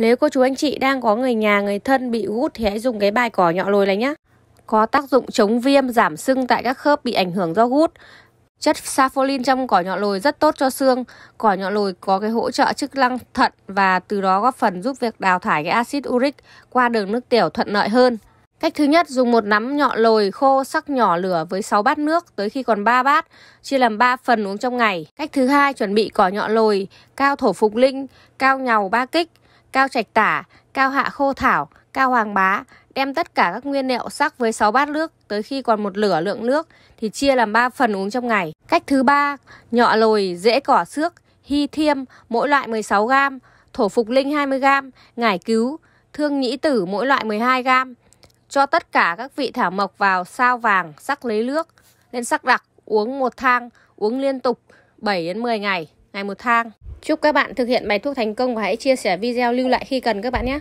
Nếu cô chú anh chị đang có người nhà, người thân bị gút thì hãy dùng cái bài cỏ nhọ lồi này nhé. Có tác dụng chống viêm, giảm sưng tại các khớp bị ảnh hưởng do gút. Chất safolin trong cỏ nhọ lồi rất tốt cho xương. Cỏ nhọ lồi có cái hỗ trợ chức năng thận và từ đó góp phần giúp việc đào thải cái axit uric qua đường nước tiểu thuận lợi hơn. Cách thứ nhất, dùng một nắm nhọ lồi khô sắc nhỏ lửa với 6 bát nước tới khi còn 3 bát, chia làm 3 phần uống trong ngày. Cách thứ hai, chuẩn bị cỏ nhọ lồi, cao thổ phục linh, cao nhàu 3 kích, cao trạch tả, cao hạ khô thảo, cao hoàng bá, đem tất cả các nguyên liệu sắc với 6 bát nước tới khi còn một lửa lượng nước thì chia làm 3 phần uống trong ngày. Cách thứ ba nhọ lồi, dễ cỏ xước, hy thiêm mỗi loại 16 g, thổ phục linh 20 g, ngải cứu, thương nhĩ tử mỗi loại 12 g. Cho tất cả các vị thảo mộc vào sao vàng sắc lấy nước lên sắc đặc uống một thang, uống liên tục 7 đến 10 ngày, ngày một thang. Chúc các bạn thực hiện bài thuốc thành công và hãy chia sẻ video lưu lại khi cần các bạn nhé.